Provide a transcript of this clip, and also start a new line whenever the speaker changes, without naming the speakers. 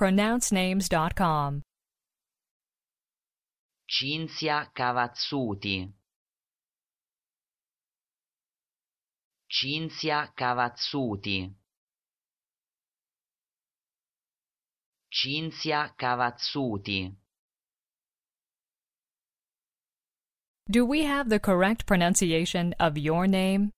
pronouncenames.com.
Cinzia Cavazzuti. Cinzia Cavazzuti. Cinzia Cavazzuti.
Do we have the correct pronunciation of your name?